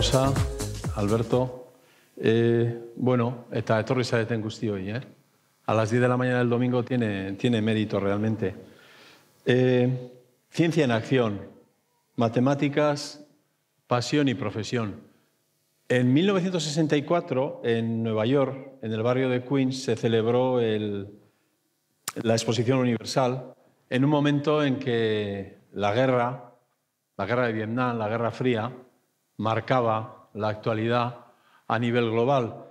Rosa, Alberto. Eh, bueno, esta etorri zareten guzti hoy, eh? A las 10 de la mañana del domingo tiene, mérito realmente. Eh, ciencia en acción, matemáticas, pasión y profesión. En 1964, en Nueva York, en el barrio de Queens, se celebró la Exposición Universal en un momento en que la guerra, la guerra de Vietnam, la Guerra Fría, marcaba la actualidad a nivel global.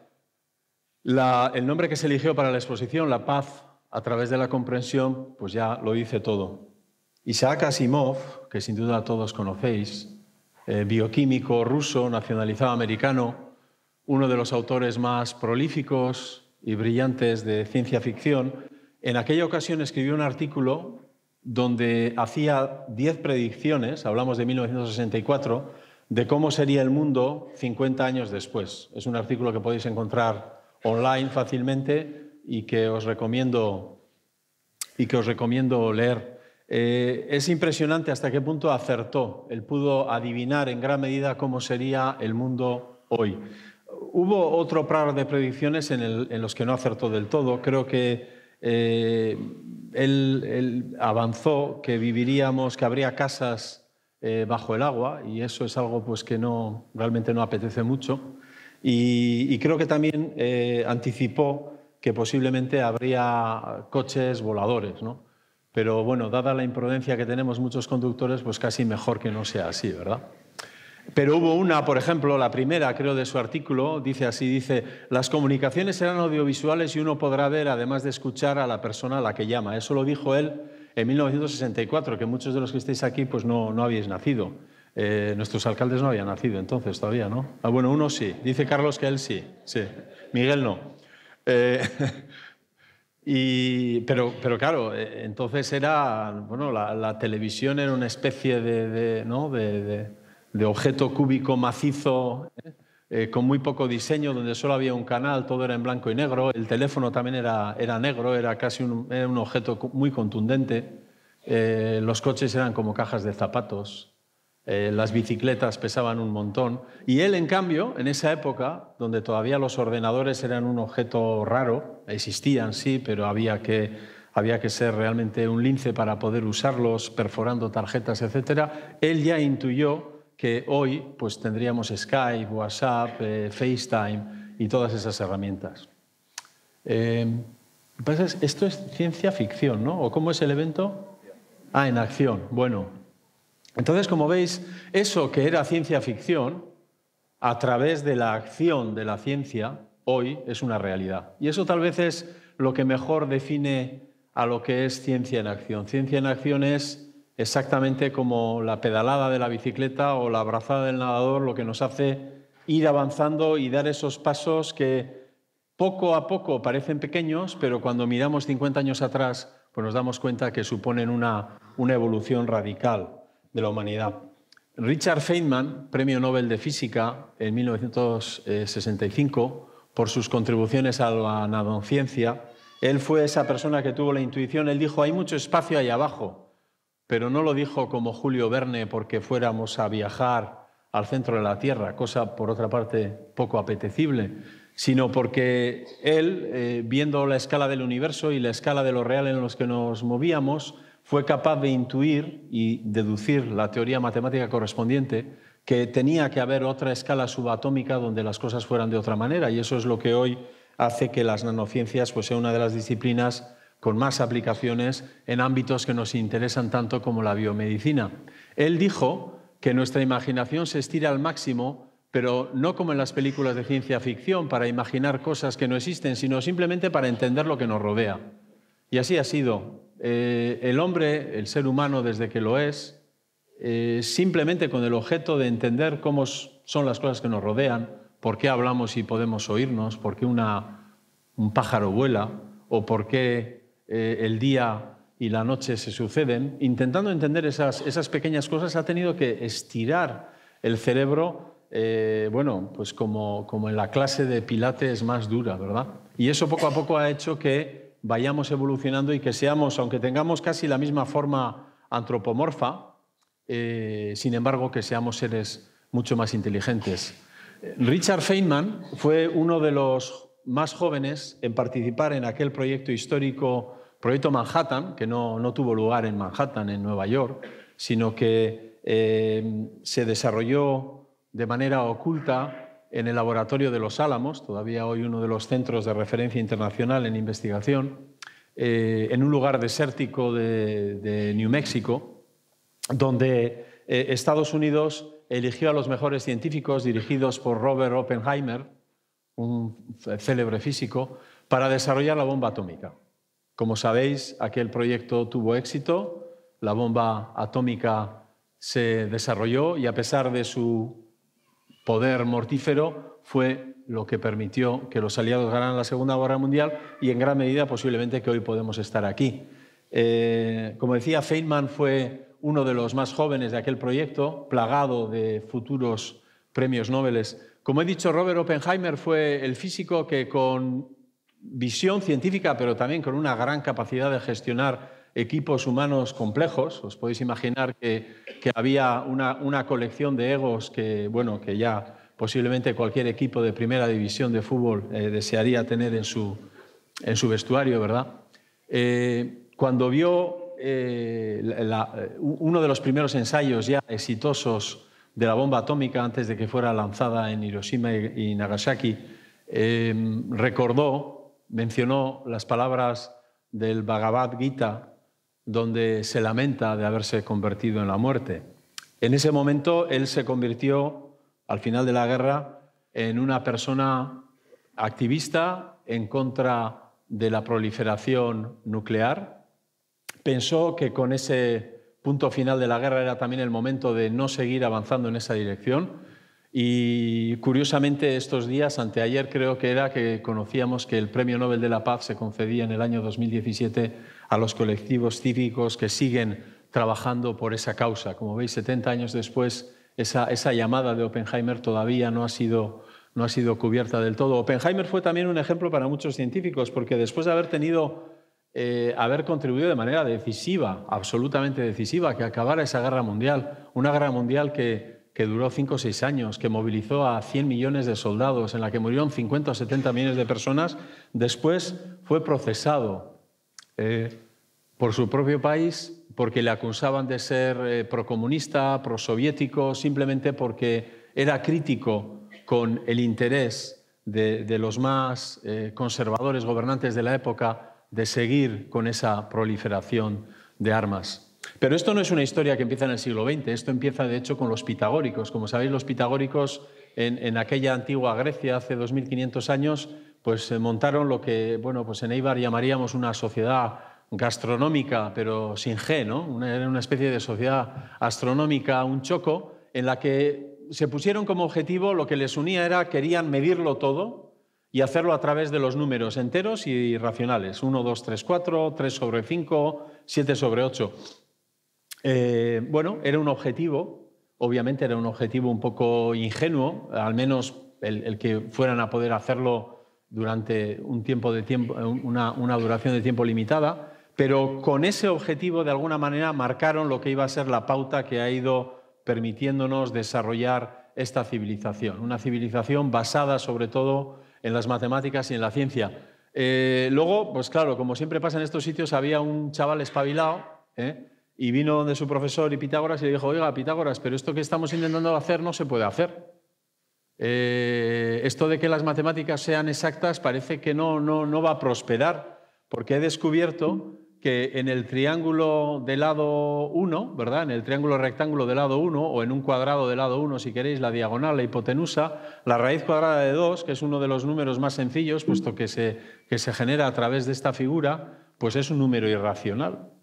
el nombre que se eligió para la exposición, La paz a través de la comprensión, pues ya lo dice todo. Isaac Asimov, que sin duda todos conocéis, eh, bioquímico ruso, nacionalizado americano, uno de los autores más prolíficos y brillantes de ciencia ficción, en aquella ocasión escribió un artículo donde hacía diez predicciones, hablamos de 1964, de cómo sería el mundo 50 años después. Es un artículo que podéis encontrar online fácilmente y que os recomiendo, y que os recomiendo leer. Eh, es impresionante hasta qué punto acertó. Él pudo adivinar en gran medida cómo sería el mundo hoy. Hubo otro par de predicciones en, los que no acertó del todo. Creo que eh, él, avanzó que viviríamos, que habría casas eh, bajo el agua y eso es algo pues, que no, realmente no apetece mucho. Y, creo que también eh, anticipó que posiblemente habría coches voladores, ¿no? Pero bueno, dada la imprudencia que tenemos muchos conductores, pues casi mejor que no sea así, ¿verdad? Pero hubo una, por ejemplo, la primera, creo, de su artículo, dice así, dice, las comunicaciones serán audiovisuales y uno podrá ver, además de escuchar, a la persona a la que llama. Eso lo dijo él en 1964, que muchos de los que estáis aquí pues no, no habéis nacido. Eh, nuestros alcaldes no habían nacido entonces todavía, ¿no? Ah, bueno, uno sí. Dice Carlos que él sí. Sí. Miguel no. Eh, y, pero, pero claro, eh, entonces era, bueno, la, televisión era una especie de, de, objeto cúbico macizo. Eh, con muy poco diseño, donde solo había un canal, todo era en blanco y negro, el teléfono también era, era negro, era casi un, objeto muy contundente, eh, los coches eran como cajas de zapatos, eh, las bicicletas pesaban un montón, y él en cambio, en esa época, donde todavía los ordenadores eran un objeto raro, existían sí, pero había que había que ser realmente un lince para poder usarlos, perforando tarjetas, etc., él ya intuyó que hoy pues, tendríamos Skype, WhatsApp, eh, FaceTime y todas esas herramientas. Eh, esto es ciencia ficción, ¿no? ¿O cómo es el evento? Ah, en acción. Bueno. Entonces, como veis, eso que era ciencia ficción, a través de la acción de la ciencia, hoy es una realidad. Y eso tal vez es lo que mejor define a lo que es ciencia en acción. Ciencia en acción es exactamente como la pedalada de la bicicleta o la abrazada del nadador, lo que nos hace ir avanzando y dar esos pasos que poco a poco parecen pequeños, pero cuando miramos 50 años atrás, pues nos damos cuenta que suponen una, una evolución radical de la humanidad. Richard Feynman, premio Nobel de Física en 1965, por sus contribuciones a la nanociencia, él fue esa persona que tuvo la intuición, él dijo, hay mucho espacio ahí abajo, pero no lo dijo como Julio Verne porque fuéramos a viajar al centro de la Tierra, cosa por otra parte poco apetecible, sino porque él, eh, viendo la escala del universo y la escala de lo real en los que nos movíamos, fue capaz de intuir y deducir la teoría matemática correspondiente que tenía que haber otra escala subatómica donde las cosas fueran de otra manera, y eso es lo que hoy hace que las nanociencias pues, sea una de las disciplinas con más aplicaciones en ámbitos que nos interesan tanto como la biomedicina. Él dijo que nuestra imaginación se estira al máximo, pero no como en las películas de ciencia ficción, para imaginar cosas que no existen, sino simplemente para entender lo que nos rodea. Y así ha sido. Eh, el hombre, el ser humano desde que lo es, eh, simplemente con el objeto de entender cómo son las cosas que nos rodean, por qué hablamos y podemos oírnos, por qué un pájaro vuela, o por qué eh, el día y la noche se suceden, intentando entender esas, pequeñas cosas, ha tenido que estirar el cerebro, eh, bueno, pues como, en la clase de pilates más dura, ¿verdad? Y eso poco a poco ha hecho que vayamos evolucionando y que seamos, aunque tengamos casi la misma forma antropomorfa, eh, sin embargo, que seamos seres mucho más inteligentes. Richard Feynman fue uno de los más jóvenes en participar en aquel proyecto histórico Proyecto Manhattan, que no, tuvo lugar en Manhattan, en Nueva York, sino que eh, se desarrolló de manera oculta en el laboratorio de Los Álamos, todavía hoy uno de los centros de referencia internacional en investigación, eh, en un lugar desértico de, New México, donde eh, Estados Unidos eligió a los mejores científicos dirigidos por Robert Oppenheimer, un célebre físico, para desarrollar la bomba atómica. Como sabéis, aquel proyecto tuvo éxito, la bomba atómica se desarrolló y a pesar de su poder mortífero fue lo que permitió que los aliados ganaran la Segunda Guerra Mundial y en gran medida posiblemente que hoy podemos estar aquí. Eh, como decía, Feynman fue uno de los más jóvenes de aquel proyecto, plagado de futuros premios Nobel. Como he dicho, Robert Oppenheimer fue el físico que con visión científica, pero también con una gran capacidad de gestionar equipos humanos complejos. Os podéis imaginar que, había una, colección de egos que, bueno, que ya posiblemente cualquier equipo de primera división de fútbol eh, desearía tener en su, en su vestuario, ¿verdad? Eh, cuando vio eh, uno de los primeros ensayos ya exitosos de la bomba atómica antes de que fuera lanzada en Hiroshima y Nagasaki, recordó mencionó las palabras del Bhagavad Gita, donde se lamenta de haberse convertido en la muerte. En ese momento él se convirtió, al final de la guerra, en una persona activista en contra de la proliferación nuclear. Pensó que con ese punto final de la guerra era también el momento de no seguir avanzando en esa dirección y curiosamente estos días, anteayer creo que era que conocíamos que el Premio Nobel de la Paz se concedía en el año 2017 a los colectivos cívicos que siguen trabajando por esa causa. Como veis, 70 años después, esa, llamada de Oppenheimer todavía no ha, sido, cubierta del todo. Oppenheimer fue también un ejemplo para muchos científicos, porque después de haber tenido eh, haber contribuido de manera decisiva, absolutamente decisiva, que acabara esa guerra mundial, una guerra mundial que que duró cinco o seis años, que movilizó a 100 millones de soldados, en la que murieron 50 o 70 millones de personas, después fue procesado eh, por su propio país porque le acusaban de ser eh, procomunista, prosoviético, simplemente porque era crítico con el interés de, los más eh, conservadores gobernantes de la época de seguir con esa proliferación de armas. Pero esto no es una historia que empieza en el siglo XX, esto empieza de hecho con los pitagóricos. Como sabéis, los pitagóricos en, aquella antigua Grecia, hace 2500 años, pues eh, montaron lo que, bueno, pues en Eibar llamaríamos una sociedad gastronómica, pero sin G, ¿no? Una, una especie de sociedad astronómica, un choco, en la que se pusieron como objetivo, lo que les unía era, querían medirlo todo y hacerlo a través de los números enteros y racionales, 1, 2, 3, 4, 3 sobre 5, 7 sobre 8. Eh, bueno, era un objetivo, obviamente era un objetivo un poco ingenuo, al menos el, que fueran a poder hacerlo durante un tiempo de tiempo, una, duración de tiempo limitada, pero con ese objetivo de alguna manera marcaron lo que iba a ser la pauta que ha ido permitiéndonos desarrollar esta civilización, una civilización basada sobre todo en las matemáticas y en la ciencia. Eh, luego, pues claro, como siempre pasa en estos sitios, había un chaval espabilado, ¿eh? y vino donde su profesor y Pitágoras y le dijo, oiga, Pitágoras, pero esto que estamos intentando hacer no se puede hacer. Eh, esto de que las matemáticas sean exactas parece que no, no, no va a prosperar, porque he descubierto que en el triángulo de lado 1, ¿verdad? En el triángulo rectángulo de lado 1 o en un cuadrado de lado 1, si queréis, la diagonal, la hipotenusa, la raíz cuadrada de 2, que es uno de los números más sencillos, puesto que que se genera a través de esta figura, pues es un número irracional.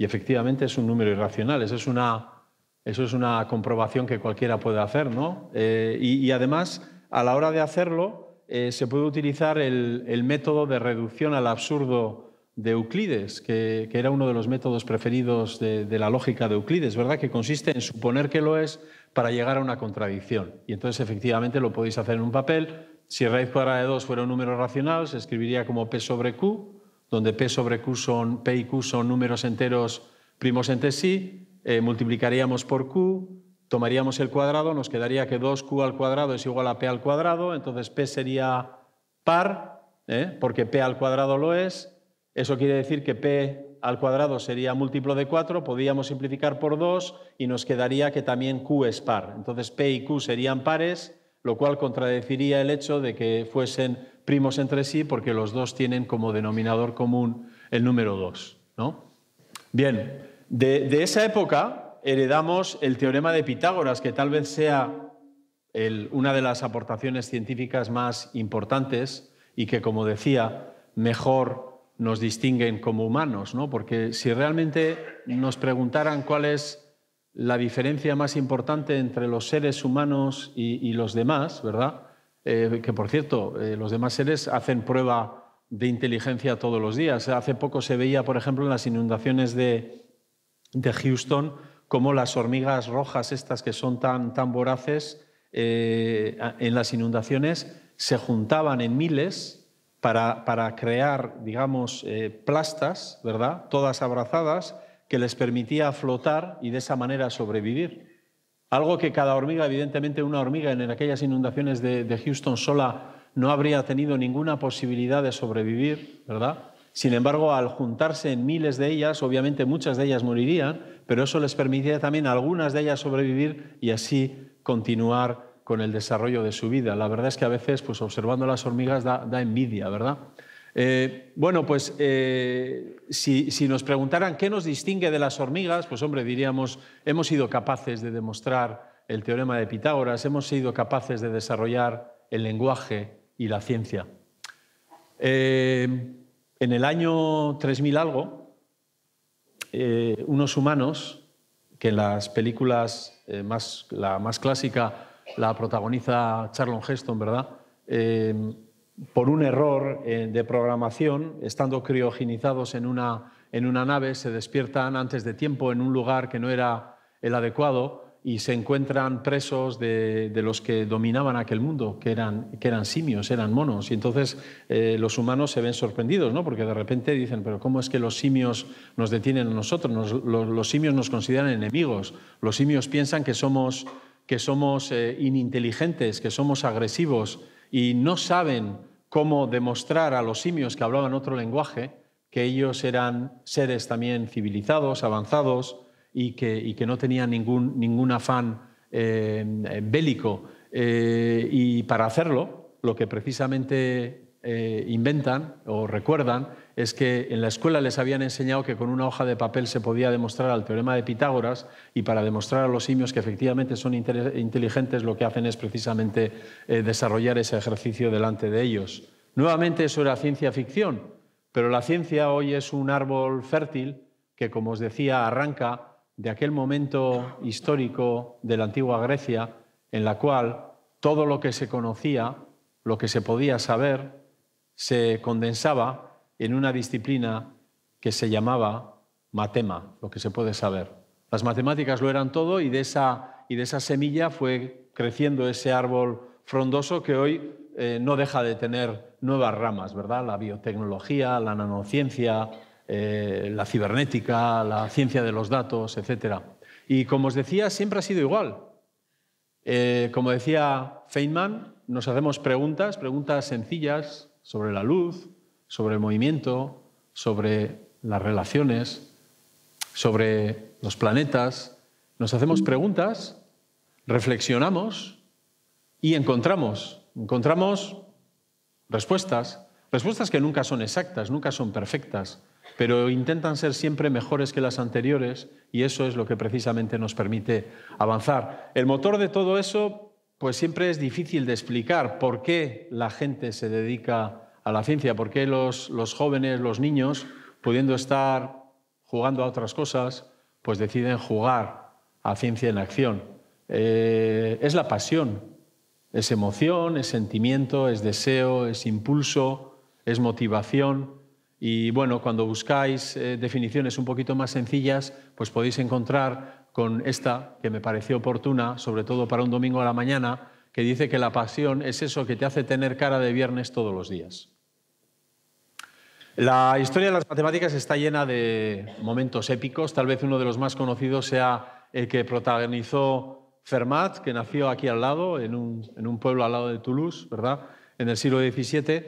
Y efectivamente es un número irracional, eso es una, comprobación que cualquiera puede hacer, eh, y, además, a la hora de hacerlo, eh, se puede utilizar el, método de reducción al absurdo de Euclides, que, era uno de los métodos preferidos de, la lógica de Euclides, ¿verdad? Que consiste en suponer que lo es para llegar a una contradicción. Y entonces, efectivamente, lo podéis hacer en un papel. Si raíz cuadrada de 2 fuera un número racional, se escribiría como P sobre Q, donde P sobre Q son, P y Q son números enteros primos entre sí, eh, multiplicaríamos por Q, tomaríamos el cuadrado, nos quedaría que 2Q al cuadrado es igual a P al cuadrado, entonces P sería par, eh, porque P al cuadrado lo es, eso quiere decir que P al cuadrado sería múltiplo de 4, podríamos simplificar por 2 y nos quedaría que también Q es par. Entonces P y Q serían pares, lo cual contradeciría el hecho de que fuesen primos entre sí porque los dos tienen como denominador común el número 2. ¿no? Bien, de, esa época heredamos el teorema de Pitágoras, que tal vez sea una de las aportaciones científicas más importantes y que, como decía, mejor nos distinguen como humanos, ¿no? porque si realmente nos preguntaran cuál es la diferencia más importante entre los seres humanos y los demás, ¿verdad? Eh, que por cierto, eh, los demás seres hacen prueba de inteligencia todos los días. Hace poco se veía, por ejemplo, en las inundaciones de, Houston, cómo las hormigas rojas, estas que son tan, tan voraces, eh, en las inundaciones se juntaban en miles para, para crear, digamos, plastas, ¿verdad? Todas abrazadas, que les permitía flotar y de esa manera sobrevivir algo que cada hormiga, evidentemente una hormiga en aquellas inundaciones de, Houston sola no habría tenido ninguna posibilidad de sobrevivir, ¿verdad? Sin embargo, al juntarse en miles de ellas, obviamente muchas de ellas morirían, pero eso les permitía también a algunas de ellas sobrevivir y así continuar con el desarrollo de su vida. La verdad es que a veces, pues observando las hormigas da envidia, ¿verdad? Eh, bueno, pues eh, si, nos preguntaran qué nos distingue de las hormigas, pues hombre, diríamos, hemos sido capaces de demostrar el teorema de Pitágoras, hemos sido capaces de desarrollar el lenguaje y la ciencia. Eh, en el año 3000 algo, unos humanos, que en las películas más, la más clásica la protagoniza Charlon Heston, ¿verdad? por un error eh, de programación, estando criogenizados en una, nave, se despiertan antes de tiempo en un lugar que no era el adecuado y se encuentran presos de, los que dominaban aquel mundo, que eran, simios, eran monos. Y entonces eh, los humanos se ven sorprendidos, ¿no? porque de repente dicen, pero ¿cómo es que los simios nos detienen a nosotros? los, simios nos consideran enemigos, los simios piensan que somos, que somos eh, ininteligentes, que somos agresivos y no saben cómo demostrar a los simios que hablaban otro lenguaje que ellos eran seres también civilizados, avanzados y que, no tenían ningún, afán eh, bélico. Eh, y para hacerlo, lo que precisamente eh, inventan o recuerdan es que en la escuela les habían enseñado que con una hoja de papel se podía demostrar el teorema de Pitágoras y para demostrar a los simios que efectivamente son inteligentes lo que hacen es precisamente eh, desarrollar ese ejercicio delante de ellos. Nuevamente eso era ciencia ficción, pero la ciencia hoy es un árbol fértil que, como os decía, arranca de aquel momento histórico de la antigua Grecia en la cual todo lo que se conocía, lo que se podía saber, se condensaba en una disciplina que se llamaba matema, lo que se puede saber. Las matemáticas lo eran todo y de esa, y de esa semilla fue creciendo ese árbol frondoso que hoy eh, no deja de tener nuevas ramas, ¿verdad? La biotecnología, la nanociencia, eh, la cibernética, la ciencia de los datos, etc. Y como os decía, siempre ha sido igual. Eh, como decía Feynman, nos hacemos preguntas, preguntas sencillas sobre la luz, sobre el movimiento, sobre las relaciones, sobre los planetas. Nos hacemos preguntas, reflexionamos y encontramos, encontramos respuestas, respuestas que nunca son exactas, nunca son perfectas, pero intentan ser siempre mejores que las anteriores y eso es lo que precisamente nos permite avanzar. El motor de todo eso, pues siempre es difícil de explicar por qué la gente se dedica a la ciencia, por qué los, jóvenes, los niños, pudiendo estar jugando a otras cosas, pues deciden jugar a ciencia en acción. Eh, es la pasión, es emoción, es sentimiento, es deseo, es impulso, es motivación. Y bueno, cuando buscáis eh, definiciones un poquito más sencillas, pues podéis encontrar con esta, que me pareció oportuna, sobre todo para un domingo a la mañana, que dice que la pasión es eso que te hace tener cara de viernes todos los días. La historia de las matemáticas está llena de momentos épicos. Tal vez uno de los más conocidos sea el que protagonizó Fermat, que nació aquí al lado, en un, pueblo al lado de Toulouse, ¿verdad? En el siglo XVII,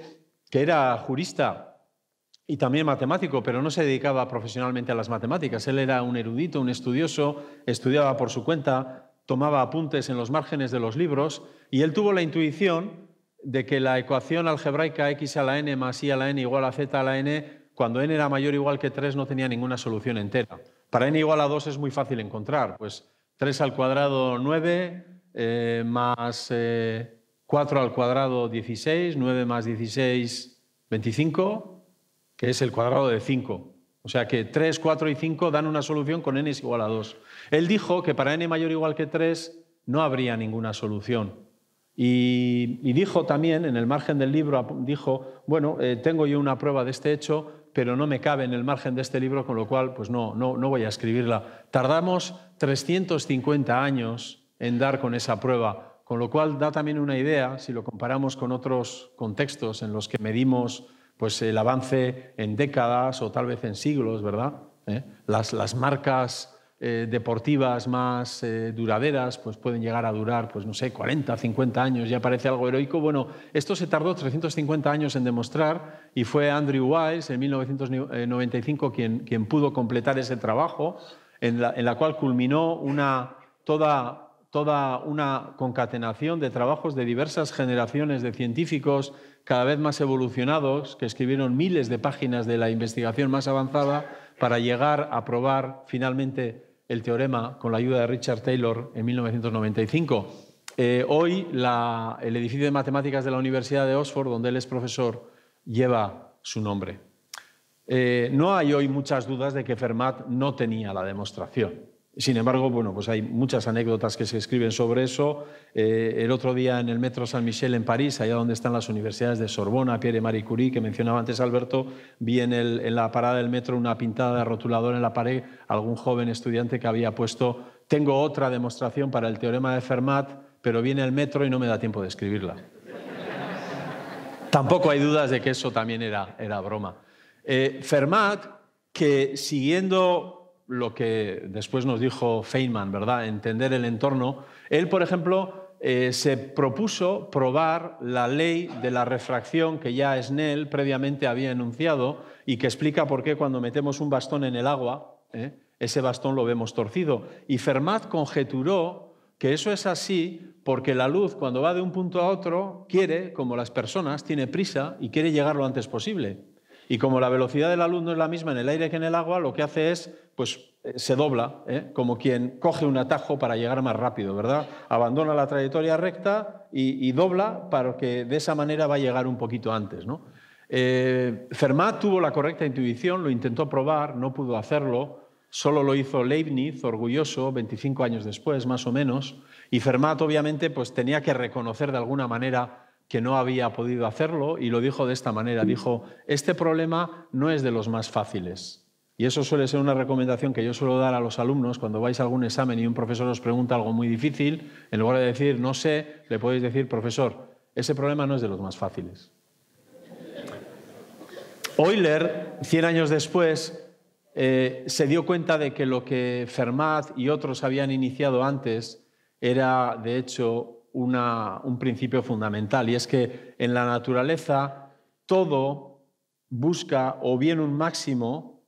que era jurista y también matemático, pero no se dedicaba profesionalmente a las matemáticas. Él era un erudito, un estudioso, estudiaba por su cuenta, tomaba apuntes en los márgenes de los libros y él tuvo la intuición de que la ecuación algebraica x a la n más y a la n igual a z a la n, cuando n era mayor o igual que 3 no tenía ninguna solución entera. Para n igual a 2 es muy fácil encontrar, pues 3 al cuadrado 9 eh, más 4 eh, al cuadrado 16, 9 más 16, 25, que es el cuadrado de 5. O sea que 3, 4 y 5 dan una solución con n es igual a 2. Él dijo que para n mayor o igual que 3 no habría ninguna solución. Y, dijo también, en el margen del libro, dijo, bueno, eh, tengo yo una prueba de este hecho, pero no me cabe en el margen de este libro, con lo cual, pues no, no, voy a escribirla. Tardamos 350 años en dar con esa prueba, con lo cual da también una idea, si lo comparamos con otros contextos en los que medimos pues, el avance en décadas o tal vez en siglos, ¿verdad? ¿Eh? las marcas eh, deportivas más eh, duraderas, pues pueden llegar a durar, pues no sé, 40, 50 años, ya parece algo heroico. Bueno, esto se tardó 350 años en demostrar y fue Andrew Wise, en 1995 quien, quien pudo completar ese trabajo, en la, en la cual culminó una, toda, toda una concatenación de trabajos de diversas generaciones de científicos cada vez más evolucionados, que escribieron miles de páginas de la investigación más avanzada para llegar a probar finalmente el teorema con la ayuda de Richard Taylor en 1995. Eh, hoy el edificio de matemáticas de la Universidad de Oxford, donde él es profesor, lleva su nombre. Eh, no hay hoy muchas dudas de que Fermat no tenía la demostración. Sin embargo, bueno, pues hay muchas anécdotas que se escriben sobre eso. Eh, el otro día en el Metro San Michel en París, allá donde están las universidades de Sorbona, Pierre Marie Curie, que mencionaba antes Alberto, vi en, la parada del metro una pintada de rotulador en la pared, algún joven estudiante que había puesto, tengo otra demostración para el teorema de Fermat, pero viene el metro y no me da tiempo de escribirla. Tampoco hay dudas de que eso también era, era broma. Eh, Fermat, que siguiendo lo que después nos dijo Feynman, ¿verdad? Entender el entorno. Él, por ejemplo, eh, se propuso probar la ley de la refracción que ya Snell previamente había enunciado y que explica por qué cuando metemos un bastón en el agua, eh, ese bastón lo vemos torcido. Y Fermat conjeturó que eso es así porque la luz cuando va de un punto a otro quiere, como las personas, tiene prisa y quiere llegar lo antes posible. Y como la velocidad de la luz no es la misma en el aire que en el agua, lo que hace es, pues eh, se dobla, ¿eh? como quien coge un atajo para llegar más rápido, ¿verdad? Abandona la trayectoria recta y, dobla para que de esa manera va a llegar un poquito antes, ¿no? Eh, Fermat tuvo la correcta intuición, lo intentó probar, no pudo hacerlo, solo lo hizo Leibniz, orgulloso, 25 años después, más o menos, y Fermat obviamente pues, tenía que reconocer de alguna manera que no había podido hacerlo y lo dijo de esta manera. Dijo, este problema no es de los más fáciles. Y eso suele ser una recomendación que yo suelo dar a los alumnos cuando vais a algún examen y un profesor os pregunta algo muy difícil, en lugar de decir no sé, le podéis decir, profesor, ese problema no es de los más fáciles. Euler, 100 años después, eh, se dio cuenta de que lo que Fermat y otros habían iniciado antes era, de hecho, un principio fundamental y es que en la naturaleza todo busca o bien un máximo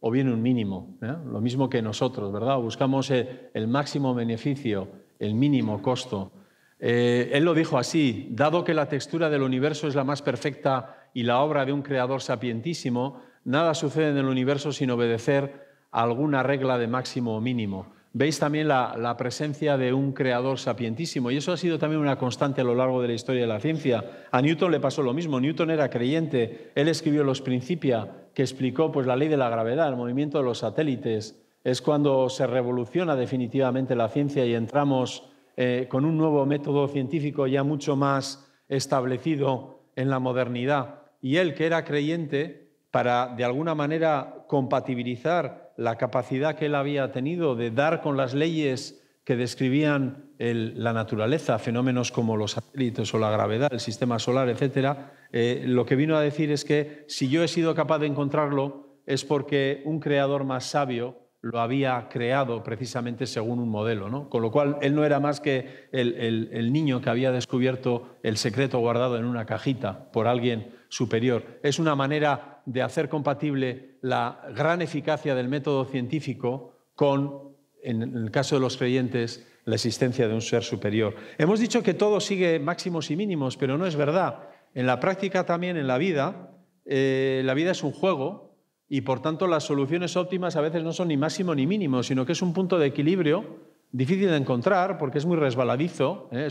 o bien un mínimo, ¿eh? lo mismo que nosotros, ¿verdad? Buscamos el máximo beneficio, el mínimo costo. Eh, él lo dijo así, dado que la textura del universo es la más perfecta y la obra de un creador sapientísimo, nada sucede en el universo sin obedecer a alguna regla de máximo o mínimo. Veis también la, presencia de un creador sapientísimo y eso ha sido también una constante a lo largo de la historia de la ciencia. A Newton le pasó lo mismo, Newton era creyente, él escribió los Principia que explicó pues, la ley de la gravedad, el movimiento de los satélites. Es cuando se revoluciona definitivamente la ciencia y entramos eh, con un nuevo método científico ya mucho más establecido en la modernidad. Y él, que era creyente, para de alguna manera compatibilizar la capacidad que él había tenido de dar con las leyes que describían la naturaleza, fenómenos como los satélites o la gravedad, el sistema solar, etcétera eh, lo que vino a decir es que si yo he sido capaz de encontrarlo es porque un creador más sabio lo había creado precisamente según un modelo, con lo cual él no era más que el, el niño que había descubierto el secreto guardado en una cajita por alguien superior. Es una manera de hacer compatible la gran eficacia del método científico con, en el caso de los creyentes, la existencia de un ser superior. Hemos dicho que todo sigue máximos y mínimos, pero no es verdad. En la práctica también, en la vida, eh, la vida es un juego y por tanto las soluciones óptimas a veces no son ni máximo ni mínimo, sino que es un punto de equilibrio difícil de encontrar porque es muy resbaladizo, ¿eh?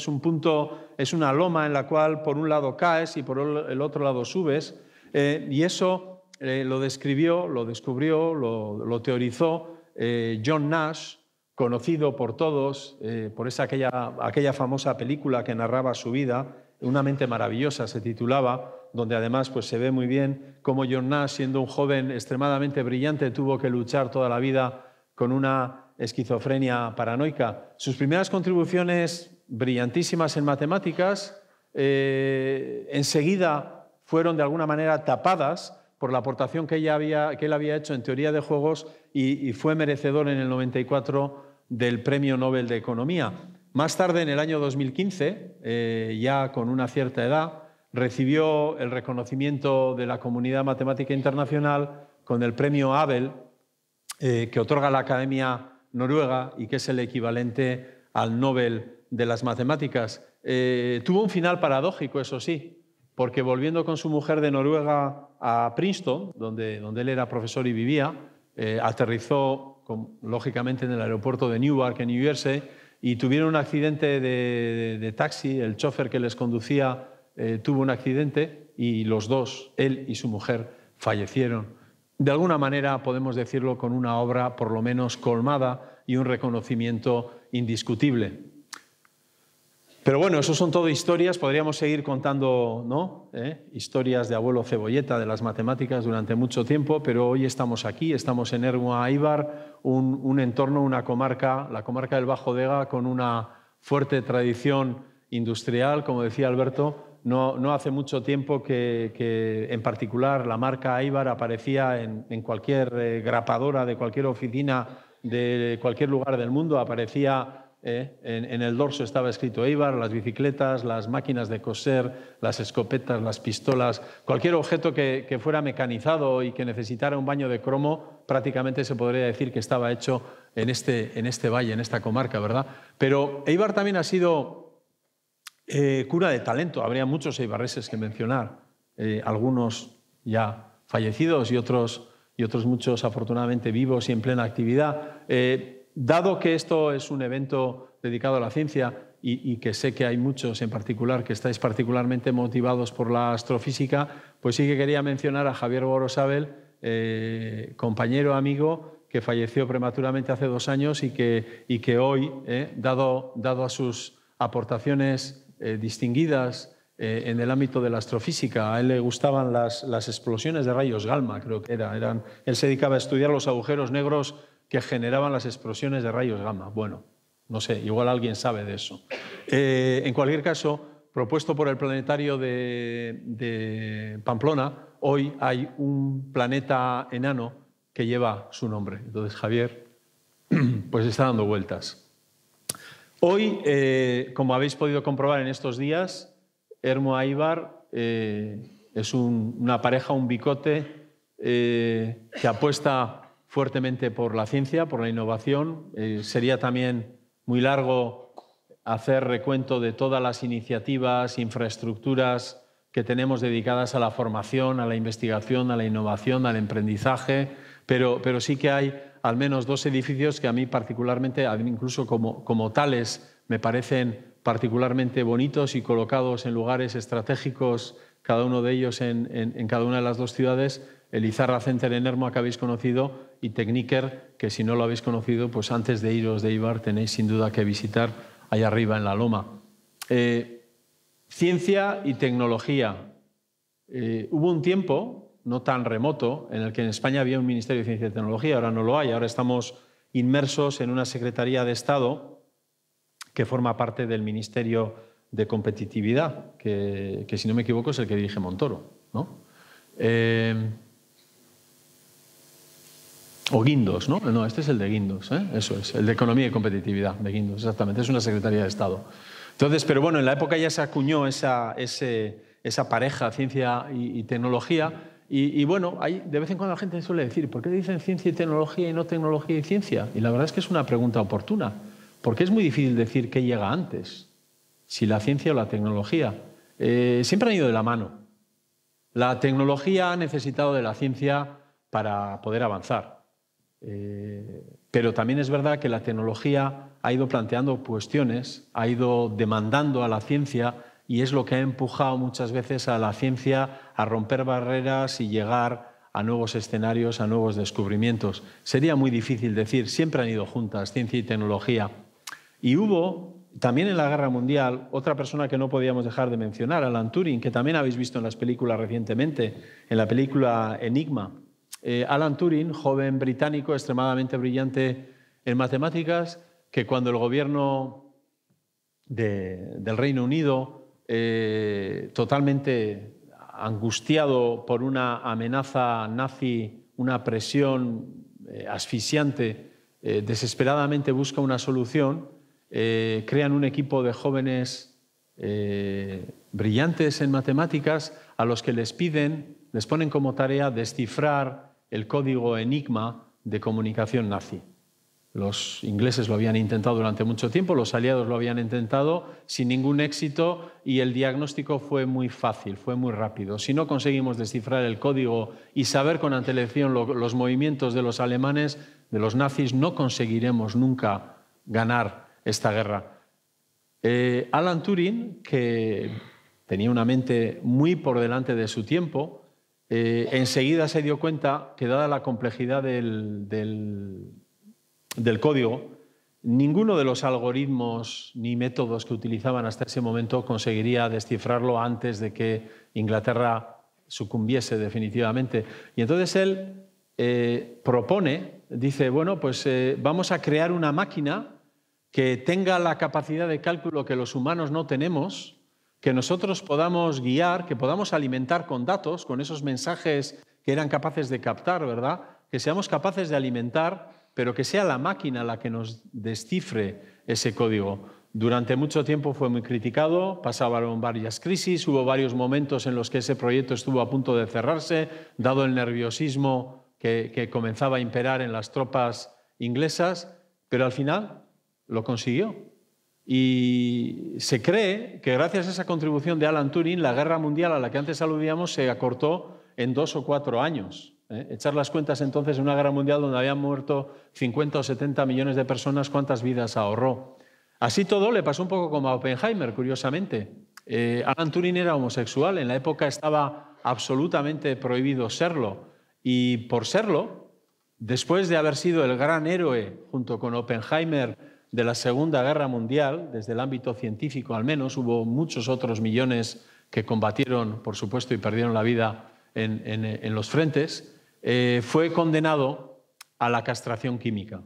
es una loma en la cual por un lado caes y por el otro lado subes, eh, y eso eh, lo describió, lo descubrió, lo, teorizó eh, John Nash, conocido por todos por esa, aquella, aquella famosa película que narraba su vida, Una mente maravillosa se titulaba, donde además pues, se ve muy bien cómo John Nash, siendo un joven extremadamente brillante, tuvo que luchar toda la vida con una esquizofrenia paranoica. Sus primeras contribuciones brillantísimas en matemáticas, enseguida fueron de alguna manera tapadas por la aportación que, ella había, que él había hecho en teoría de juegos y, fue merecedor en el 94 del Premio Nobel de Economía. Más tarde, en el año 2015, eh, ya con una cierta edad, recibió el reconocimiento de la Comunidad Matemática Internacional con el Premio Abel, eh, que otorga la Academia Noruega y que es el equivalente al Nobel de las Matemáticas. Eh, tuvo un final paradójico, eso sí, porque volviendo con su mujer de Noruega a Princeton, donde, él era profesor y vivía, eh, aterrizó lógicamente en el aeropuerto de Newark, en New Jersey, y tuvieron un accidente de, taxi, el chofer que les conducía eh, tuvo un accidente y los dos, él y su mujer, fallecieron. De alguna manera podemos decirlo con una obra por lo menos colmada y un reconocimiento indiscutible. Pero bueno, eso son todo historias. Podríamos seguir contando ¿no? ¿Eh? historias de abuelo cebolleta de las matemáticas durante mucho tiempo, pero hoy estamos aquí, estamos en Ergua Aíbar, un, entorno, una comarca, la comarca del Bajo Dega, con una fuerte tradición industrial, como decía Alberto. No, hace mucho tiempo que, en particular, la marca Aibar aparecía en, cualquier eh, grapadora de cualquier oficina de cualquier lugar del mundo, aparecía ¿eh? en, el dorso estaba escrito Eibar, las bicicletas, las máquinas de coser, las escopetas, las pistolas, cualquier objeto que, fuera mecanizado y que necesitara un baño de cromo, prácticamente se podría decir que estaba hecho en este, en este valle, en esta comarca, ¿verdad? Pero Eibar también ha sido eh, cura de talento, habría muchos eibarreses que mencionar, eh, algunos ya fallecidos y otros, y otros muchos afortunadamente vivos y en plena actividad dado que esto es un evento dedicado a la ciencia y, que sé que hay muchos en particular que estáis particularmente motivados por la astrofísica, pues sí que quería mencionar a Javier Borosabel, eh, compañero, amigo, que falleció prematuramente hace dos años y que, hoy, eh, dado, a sus aportaciones eh, distinguidas, en el ámbito de la astrofísica. A él le gustaban las, explosiones de rayos gamma, creo que era. Eran, él se dedicaba a estudiar los agujeros negros que generaban las explosiones de rayos gamma. Bueno, no sé, igual alguien sabe de eso. Eh, en cualquier caso, propuesto por el planetario de, Pamplona, hoy hay un planeta enano que lleva su nombre. Entonces Javier, pues está dando vueltas. Hoy, eh, como habéis podido comprobar en estos días, Hermo Aibar eh, es una pareja, un bicote que apuesta fuertemente por la ciencia, por la innovación. Eh, sería también muy largo hacer recuento de todas las iniciativas, infraestructuras que tenemos dedicadas a la formación, a la investigación, a la innovación, al emprendizaje, pero, sí que hay al menos dos edificios que a mí particularmente, incluso como, tales, me parecen particularmente bonitos y colocados en lugares estratégicos, cada uno de ellos en cada una de las dos ciudades, Elizarra Center en Hermo, que habéis conocido y Techniker, que si no lo habéis conocido, pues antes de iros de Ibar tenéis sin duda que visitar allá arriba en la loma. Eh, ciencia y tecnología. Eh, hubo un tiempo, no tan remoto, en el que en España había un Ministerio de Ciencia y Tecnología, ahora no lo hay, ahora estamos inmersos en una Secretaría de Estado que forma parte del Ministerio de Competitividad, que, si no me equivoco es el que dirige Montoro. ¿no? Eh, o Guindos, ¿no? No, este es el de Guindos, ¿eh? eso es, el de Economía y Competitividad de Guindos, exactamente, es una Secretaría de Estado. Entonces, pero bueno, en la época ya se acuñó esa, pareja, ciencia y, tecnología, y, bueno, hay, de vez en cuando la gente suele decir, ¿por qué dicen ciencia y tecnología y no tecnología y ciencia? Y la verdad es que es una pregunta oportuna, porque es muy difícil decir qué llega antes, si la ciencia o la tecnología. Eh, siempre han ido de la mano. La tecnología ha necesitado de la ciencia para poder avanzar. Eh, pero también es verdad que la tecnología ha ido planteando cuestiones, ha ido demandando a la ciencia y es lo que ha empujado muchas veces a la ciencia a romper barreras y llegar a nuevos escenarios, a nuevos descubrimientos. Sería muy difícil decir, siempre han ido juntas ciencia y tecnología. Y hubo también en la Guerra Mundial otra persona que no podíamos dejar de mencionar, Alan Turing, que también habéis visto en las películas recientemente, en la película Enigma. Eh, Alan Turing, joven británico extremadamente brillante en matemáticas, que cuando el gobierno del Reino Unido, eh, totalmente angustiado por una amenaza nazi, una presión eh, asfixiante, desesperadamente busca una solución, crean un equipo de jóvenes brillantes en matemáticas a los que les piden les ponen como tarea descifrar el código enigma de comunicación nazi. Los ingleses lo habían intentado durante mucho tiempo, los aliados lo habían intentado sin ningún éxito y el diagnóstico fue muy fácil, fue muy rápido. Si no conseguimos descifrar el código y saber con antelación los movimientos de los alemanes, de los nazis, no conseguiremos nunca ganar esta guerra. Eh, Alan Turing, que tenía una mente muy por delante de su tiempo, eh, enseguida se dio cuenta que dada la complejidad del, código, ninguno de los algoritmos ni métodos que utilizaban hasta ese momento conseguiría descifrarlo antes de que Inglaterra sucumbiese definitivamente. Y entonces él eh, propone, dice, bueno, pues eh, vamos a crear una máquina que tenga la capacidad de cálculo que los humanos no tenemos que nosotros podamos guiar, que podamos alimentar con datos, con esos mensajes que eran capaces de captar, ¿verdad? Que seamos capaces de alimentar, pero que sea la máquina la que nos descifre ese código. Durante mucho tiempo fue muy criticado, pasaron varias crisis, hubo varios momentos en los que ese proyecto estuvo a punto de cerrarse, dado el nerviosismo que comenzaba a imperar en las tropas inglesas, pero al final lo consiguió, y se cree que gracias a esa contribución de Alan Turing, la guerra mundial a la que antes aludíamos se acortó en dos o cuatro años. ¿eh? Echar las cuentas entonces en una guerra mundial donde habían muerto 50 o 70 millones de personas, ¿cuántas vidas ahorró? Así todo le pasó un poco como a Oppenheimer, curiosamente. Eh, Alan Turing era homosexual, en la época estaba absolutamente prohibido serlo. Y por serlo, después de haber sido el gran héroe junto con Oppenheimer, de la Segunda Guerra Mundial, desde el ámbito científico al menos, hubo muchos otros millones que combatieron, por supuesto, y perdieron la vida en, los frentes, eh, fue condenado a la castración química.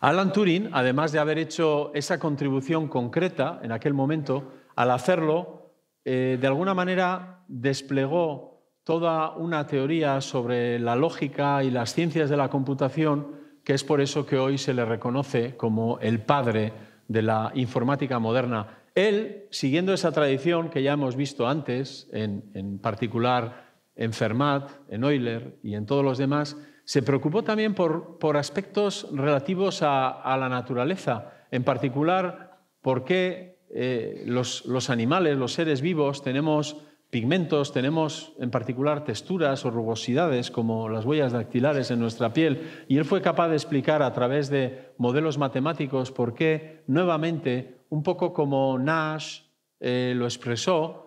Alan Turing, además de haber hecho esa contribución concreta en aquel momento, al hacerlo, eh, de alguna manera desplegó toda una teoría sobre la lógica y las ciencias de la computación que es por eso que hoy se le reconoce como el padre de la informática moderna. Él, siguiendo esa tradición que ya hemos visto antes, en, particular en Fermat, en Euler y en todos los demás, se preocupó también por, aspectos relativos a, la naturaleza, en particular por qué eh, los, animales, los seres vivos, tenemos pigmentos, tenemos en particular texturas o rugosidades como las huellas dactilares en nuestra piel, y él fue capaz de explicar a través de modelos matemáticos por qué nuevamente, un poco como Nash eh, lo expresó,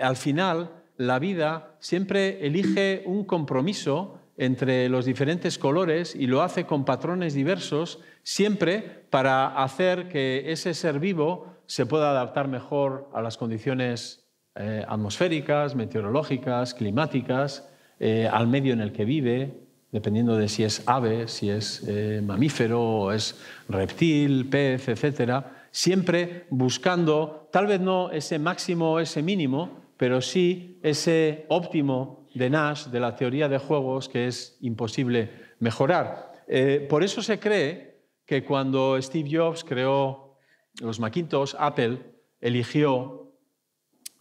al final la vida siempre elige un compromiso entre los diferentes colores y lo hace con patrones diversos, siempre para hacer que ese ser vivo se pueda adaptar mejor a las condiciones eh, atmosféricas, meteorológicas, climáticas, eh, al medio en el que vive, dependiendo de si es ave, si es eh, mamífero, es reptil, pez, etc. Siempre buscando, tal vez no ese máximo o ese mínimo, pero sí ese óptimo de Nash, de la teoría de juegos, que es imposible mejorar. por eso se cree que cuando Steve Jobs creó los Macintosh, Apple eligió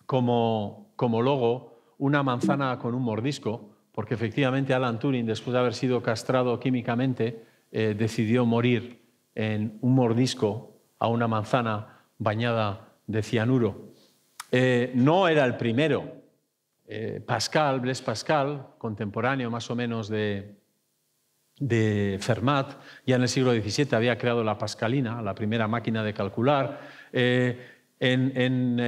como, como logo una manzana con un mordisco, porque efectivamente Alan Turing, después de haber sido castrado químicamente, eh, decidió morir en un mordisco a una manzana bañada de cianuro. Eh, no era el primero. Eh, Pascal, Blaise Pascal, contemporáneo más o menos de, Fermat, ya en el siglo XVII había creado la pascalina, la primera máquina de calcular. en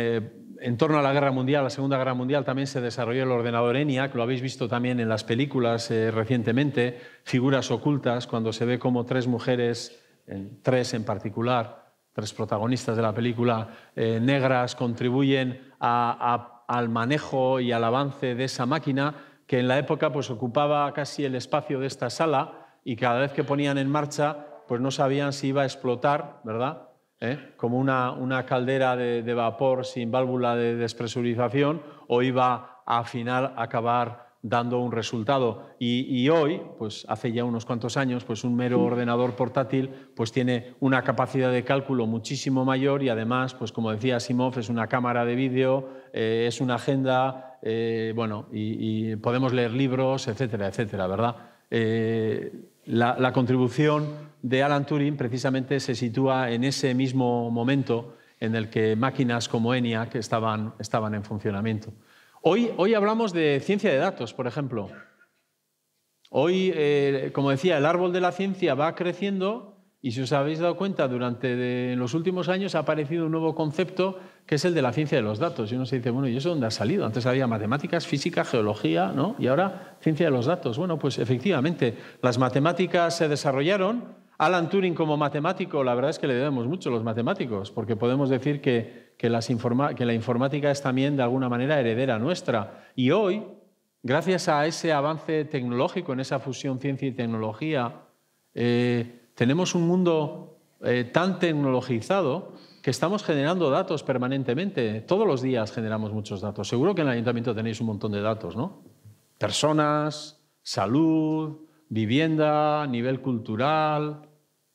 en torno a la Segunda Guerra Mundial, también se desarrolló el ordenador ENIAC, lo habéis visto también en las películas eh, recientemente, figuras ocultas, cuando se ve como tres mujeres, tres en particular, tres protagonistas de la película eh, negras, contribuyen al manejo y al avance de esa máquina que en la época pues, ocupaba casi el espacio de esta sala y cada vez que ponían en marcha pues no sabían si iba a explotar, ¿verdad? ¿Eh? como una, caldera de, vapor sin válvula de despresurización, o iba a, final acabar dando un resultado. Y, hoy, pues hace ya unos cuantos años, pues un mero ordenador portátil pues tiene una capacidad de cálculo muchísimo mayor y además, pues como decía Simov, es una cámara de vídeo, eh, es una agenda, eh, bueno, y, podemos leer libros, etcétera, etcétera, ¿verdad? La, contribución de Alan Turing precisamente se sitúa en ese mismo momento en el que máquinas como ENIAC estaban, en funcionamiento. Hoy, hablamos de ciencia de datos, por ejemplo. Hoy, eh, como decía, el árbol de la ciencia va creciendo y si os habéis dado cuenta, durante eh, los últimos años ha aparecido un nuevo concepto que es el de la ciencia de los datos. Y uno se dice, bueno, ¿y eso dónde ha salido? Antes había matemáticas, física, geología, ¿no? Y ahora ciencia de los datos. Bueno, pues efectivamente, las matemáticas se desarrollaron. Alan Turing como matemático, la verdad es que le debemos mucho a los matemáticos, porque podemos decir que, que, la informática es también de alguna manera heredera nuestra. Y hoy, gracias a ese avance tecnológico, en esa fusión ciencia y tecnología, eh, tenemos un mundo eh, tan tecnologizado que estamos generando datos permanentemente. Todos los días generamos muchos datos. Seguro que en el ayuntamiento tenéis un montón de datos, ¿no? Personas, salud, vivienda, nivel cultural,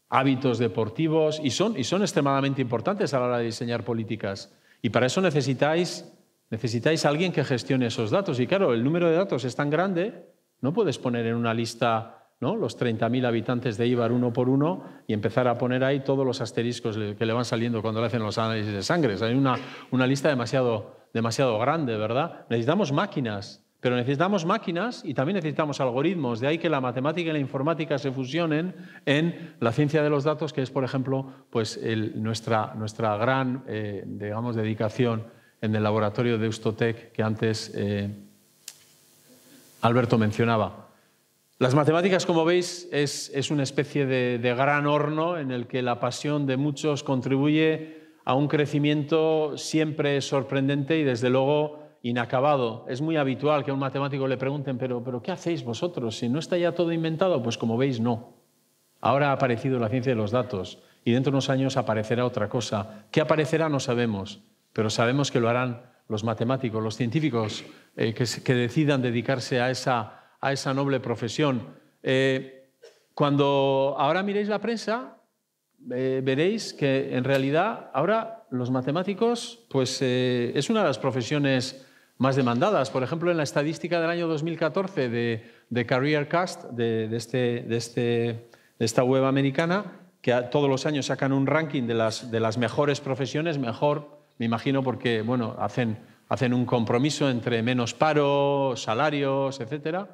hábitos deportivos, y son, y son extremadamente importantes a la hora de diseñar políticas. Y para eso necesitáis, necesitáis a alguien que gestione esos datos. Y claro, el número de datos es tan grande, no puedes poner en una lista los 30.000 habitantes de Ibar uno por uno y empezar a poner ahí todos los asteriscos que le van saliendo cuando le hacen los análisis de sangre. hay una, lista demasiado, demasiado grande, ¿verdad? Necesitamos máquinas, pero necesitamos máquinas y también necesitamos algoritmos. De ahí que la matemática y la informática se fusionen en la ciencia de los datos, que es, por ejemplo, pues nuestra, nuestra gran eh, digamos, dedicación en el laboratorio de Eustotec que antes eh, Alberto mencionaba. Las matemáticas, como veis, es, una especie de, gran horno en el que la pasión de muchos contribuye a un crecimiento siempre sorprendente y, desde luego, inacabado. Es muy habitual que a un matemático le pregunten, pero, pero ¿qué hacéis vosotros? Si no está ya todo inventado, pues como veis, no. Ahora ha aparecido la ciencia de los datos y dentro de unos años aparecerá otra cosa. ¿Qué aparecerá? No sabemos, pero sabemos que lo harán los matemáticos, los científicos eh, que decidan dedicarse a esa a esa noble profesión. Eh, cuando ahora miréis la prensa, eh, veréis que en realidad ahora los matemáticos pues, eh, es una de las profesiones más demandadas. Por ejemplo, en la estadística del año 2014 de, CareerCast, de, este, de, este, de esta web americana, que todos los años sacan un ranking de las, de las mejores profesiones, mejor, me imagino, porque bueno, hacen, hacen un compromiso entre menos paro, salarios, etcétera.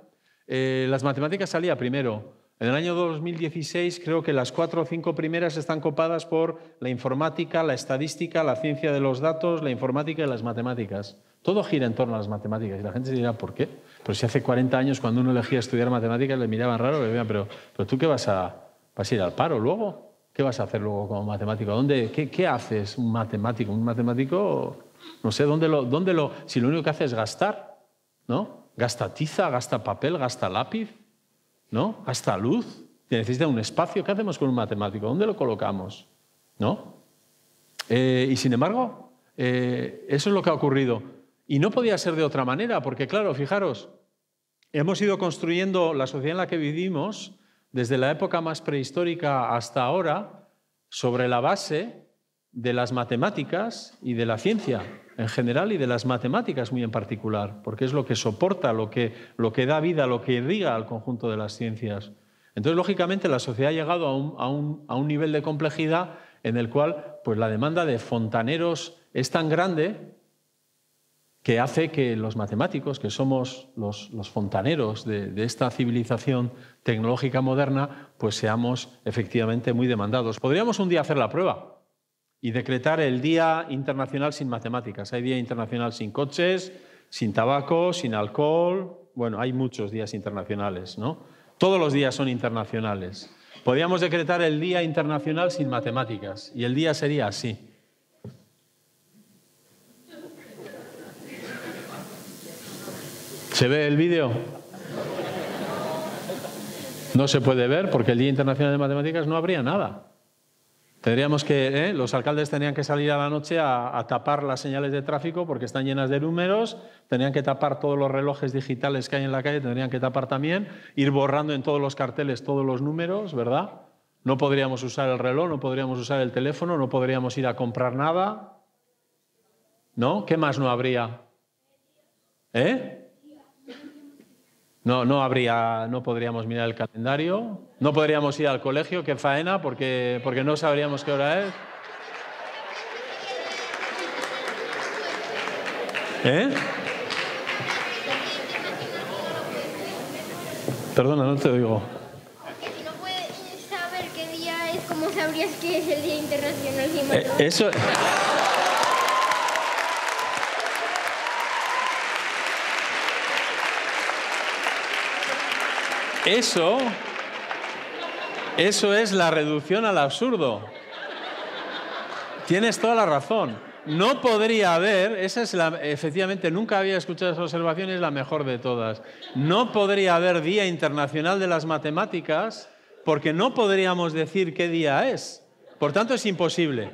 Eh, las matemáticas salía primero. En el año 2016 creo que las cuatro o cinco primeras están copadas por la informática, la estadística, la ciencia de los datos, la informática y las matemáticas. Todo gira en torno a las matemáticas y la gente se dirá, ¿por qué? Pero si hace 40 años cuando uno elegía estudiar matemáticas le miraban raro, le decían, pero, pero tú qué vas a, vas ir al paro luego? ¿Qué vas a hacer luego como matemático? ¿Dónde, qué, haces un matemático? Un matemático, no sé, ¿dónde dónde lo, si lo único que hace es gastar, ¿no? Gasta tiza, gasta papel, gasta lápiz, ¿no? Gasta luz. Necesita un espacio. ¿Qué hacemos con un matemático? ¿Dónde lo colocamos? ¿No? Eh, y sin embargo, eh, eso es lo que ha ocurrido. Y no podía ser de otra manera, porque claro, fijaros, hemos ido construyendo la sociedad en la que vivimos desde la época más prehistórica hasta ahora sobre la base de las matemáticas y de la ciencia en general y de las matemáticas muy en particular, porque es lo que soporta, lo que, da vida, lo que irriga al conjunto de las ciencias. Entonces, lógicamente, la sociedad ha llegado a un, nivel de complejidad en el cual pues, la demanda de fontaneros es tan grande que hace que los matemáticos, que somos los, fontaneros de, de, esta civilización tecnológica moderna, pues seamos efectivamente muy demandados. Podríamos un día hacer la prueba y decretar el Día Internacional sin Matemáticas. Hay Día Internacional sin coches, sin tabaco, sin alcohol. Bueno, hay muchos días internacionales, ¿no? Todos los días son internacionales. Podríamos decretar el Día Internacional sin Matemáticas y el día sería así. ¿Se ve el vídeo? No se puede ver porque el Día Internacional de Matemáticas no habría nada. Tendríamos que, ¿eh? los alcaldes tenían que salir a la noche a, tapar las señales de tráfico porque están llenas de números, Tenían que tapar todos los relojes digitales que hay en la calle, tendrían que tapar también, ir borrando en todos los carteles todos los números, ¿verdad? No podríamos usar el reloj, no podríamos usar el teléfono, no podríamos ir a comprar nada. ¿No? ¿Qué más no habría? ¿Eh? No, no habría, no podríamos mirar el calendario, no podríamos ir al colegio, qué faena, porque, porque no sabríamos qué hora es. ¿Eh? Perdona, no te oigo. Si no puedes saber qué día es, ¿cómo sabrías que es el Día Internacional eh, Eso Eso. Eso, eso es la reducción al absurdo. Tienes toda la razón. No podría haber, esa es la, efectivamente nunca había escuchado esa observación, es la mejor de todas. No podría haber Día Internacional de las Matemáticas porque no podríamos decir qué día es. Por tanto, es imposible.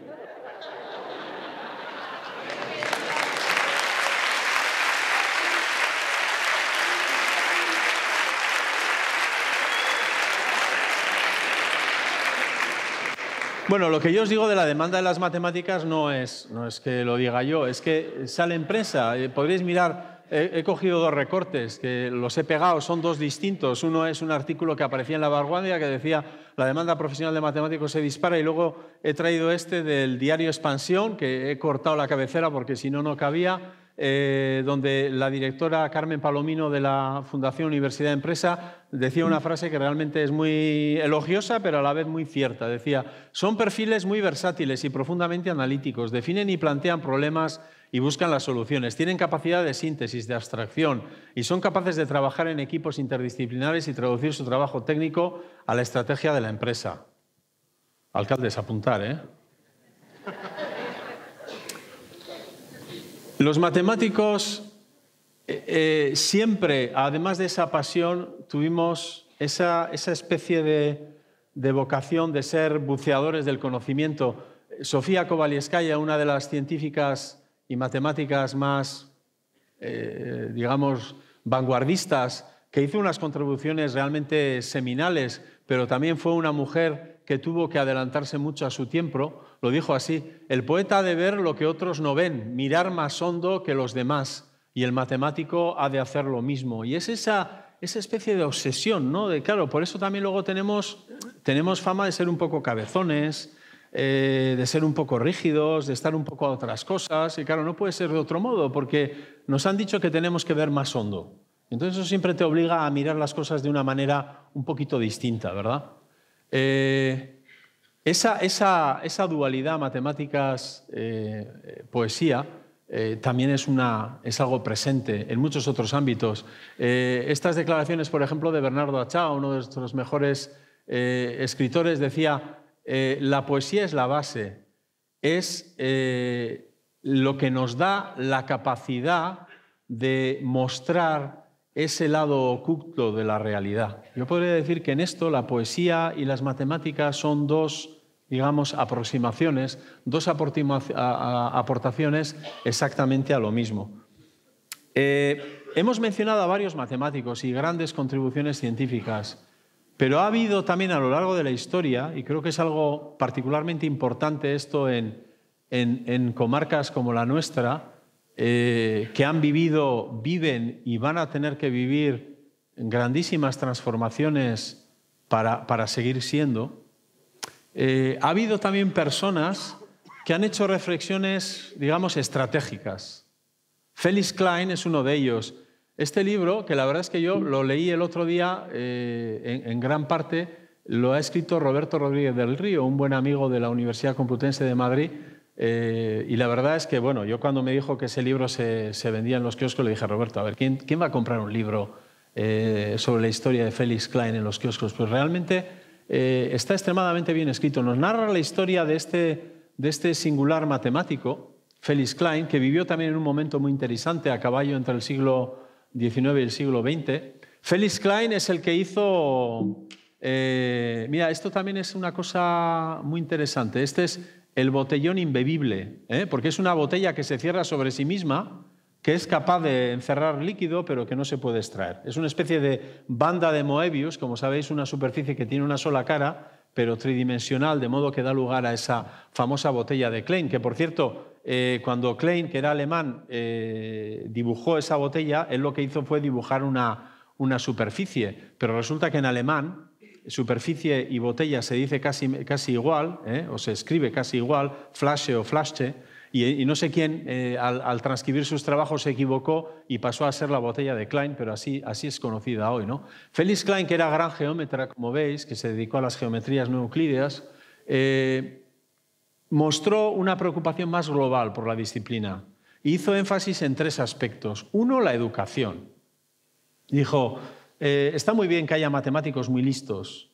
Bueno, lo que yo os digo de la demanda de las matemáticas no es, no es que lo diga yo, es que sale en prensa. Eh, podréis mirar, he, he, cogido dos recortes que los he pegado, son dos distintos. Uno es un artículo que aparecía en La Vanguardia que decía la demanda profesional de matemáticos se dispara y luego he traído este del diario Expansión, que he cortado la cabecera porque si no, no cabía eh, donde la directora Carmen Palomino de la Fundación Universidad de Empresa decía una frase que realmente es muy elogiosa, pero a la vez muy cierta. Decía, son perfiles muy versátiles y profundamente analíticos, definen y plantean problemas y buscan las soluciones, tienen capacidad de síntesis, de abstracción y son capaces de trabajar en equipos interdisciplinares y traducir su trabajo técnico a la estrategia de la empresa. Alcaldes, apuntar, ¿eh? Los matemáticos eh, eh, siempre, además de esa pasión, tuvimos esa, especie de, vocación de ser buceadores del conocimiento. Sofía Kovalevskaya, una de las científicas y matemáticas más, eh, digamos, vanguardistas, que hizo unas contribuciones realmente seminales, pero también fue una mujer que tuvo que adelantarse mucho a su tiempo, lo dijo así, el poeta ha de ver lo que otros no ven, mirar más hondo que los demás, y el matemático ha de hacer lo mismo. Y es esa, esa especie de obsesión, ¿no? De claro, por eso también luego tenemos, fama de ser un poco cabezones, eh, de ser un poco rígidos, de estar un poco a otras cosas, y claro, no puede ser de otro modo, porque nos han dicho que tenemos que ver más hondo. Entonces eso siempre te obliga a mirar las cosas de una manera un poquito distinta, ¿verdad? Eh, esa, dualidad matemáticas-poesía eh, eh, también es, algo presente en muchos otros ámbitos. estas declaraciones, por ejemplo, de Bernardo Achao, uno de nuestros mejores escritores, decía, la poesía es la base, es lo que nos da la capacidad de mostrar ese lado oculto de la realidad. Yo podría decir que en esto la poesía y las matemáticas son dos, digamos, aproximaciones, dos aportaciones exactamente a lo mismo. Eh, hemos mencionado a varios matemáticos y grandes contribuciones científicas, pero ha habido también a lo largo de la historia, y creo que es algo particularmente importante esto en comarcas como la nuestra, eh, que han vivido, viven y van a tener que vivir grandísimas transformaciones para, seguir siendo. Eh, ha habido también personas que han hecho reflexiones, digamos, estratégicas. Félix Klein es uno de ellos. Este libro, que la verdad es que yo lo leí el otro día eh, en, gran parte, lo ha escrito Roberto Rodríguez del Río, un buen amigo de la Universidad Complutense de Madrid, eh, y la verdad es que, bueno, yo cuando me dijo que ese libro se, se vendía en los kioscos, le dije Roberto, a ver, ¿quién, quién va a comprar un libro eh, sobre la historia de Félix Klein en los kioscos? Pues realmente eh, está extremadamente bien escrito. Nos narra la historia de este, de este singular matemático, Félix Klein, que vivió también en un momento muy interesante a caballo entre el siglo XIX y el siglo XX. Félix Klein es el que hizo... mira, esto también es una cosa muy interesante. Este es el botellón imbebible, ¿eh? porque es una botella que se cierra sobre sí misma, que es capaz de encerrar líquido, pero que no se puede extraer. Es una especie de banda de Moebius, como sabéis, una superficie que tiene una sola cara, pero tridimensional, de modo que da lugar a esa famosa botella de Klein, que por cierto, eh, cuando Klein, que era alemán, eh, dibujó esa botella, él lo que hizo fue dibujar una, una superficie, pero resulta que en alemán superficie y botella se dice casi, igual, ¿eh? o se escribe casi igual, flashe o flasche, y, no sé quién eh, al, transcribir sus trabajos se equivocó y pasó a ser la botella de Klein, pero así, así es conocida hoy. ¿no? Félix Klein, que era gran geómetra, como veis, que se dedicó a las geometrías no euclídeas, eh, mostró una preocupación más global por la disciplina. Hizo énfasis en tres aspectos. Uno, la educación. Dijo, eh, está muy bien que haya matemáticos muy listos,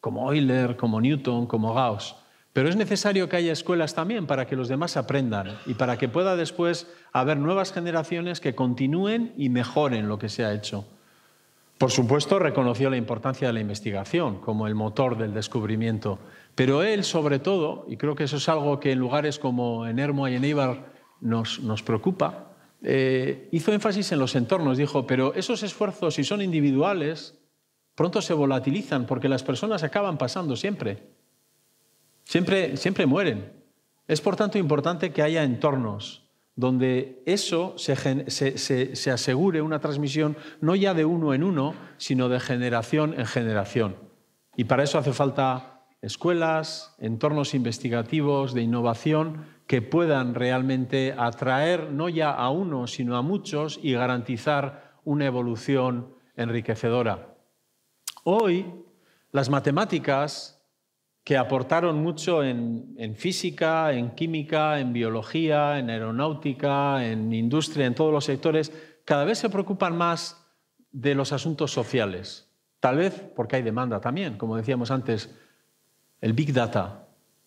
como Euler, como Newton, como Gauss, pero es necesario que haya escuelas también para que los demás aprendan y para que pueda después haber nuevas generaciones que continúen y mejoren lo que se ha hecho. Por supuesto, reconoció la importancia de la investigación como el motor del descubrimiento, pero él sobre todo, y creo que eso es algo que en lugares como en Hermo y en Ibar nos preocupa, eh, hizo énfasis en los entornos. Dijo, pero esos esfuerzos, si son individuales, pronto se volatilizan porque las personas acaban pasando siempre. Siempre, siempre mueren. Es por tanto importante que haya entornos donde eso se asegure una transmisión no ya de uno en uno, sino de generación en generación. Y para eso hace falta escuelas, entornos investigativos de innovación que puedan realmente atraer no ya a uno, sino a muchos y garantizar una evolución enriquecedora. Hoy, las matemáticas que aportaron mucho en, en, física, en química, en biología, en aeronáutica, en industria, en todos los sectores, cada vez se preocupan más de los asuntos sociales. Tal vez porque hay demanda también, como decíamos antes, el Big Data,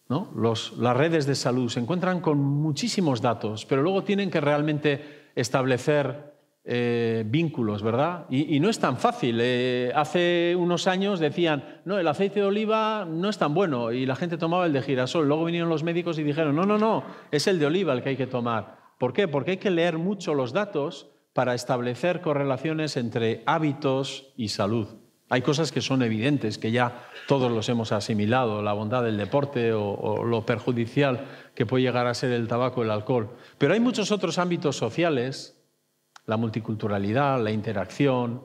las redes de salud se encuentran con muchísimos datos, pero luego tienen que realmente establecer eh, vínculos, ¿verdad? Y, no es tan fácil. Eh, hace unos años decían, no, el aceite de oliva no es tan bueno y la gente tomaba el de girasol. Luego vinieron los médicos y dijeron, no, no, no, es el de oliva el que hay que tomar. ¿Por qué? Porque hay que leer mucho los datos para establecer correlaciones entre hábitos y salud. Hay cosas que son evidentes, que ya todos los hemos asimilado, la bondad del deporte o, lo perjudicial que puede llegar a ser el tabaco, o el alcohol. Pero hay muchos otros ámbitos sociales, la multiculturalidad, la interacción,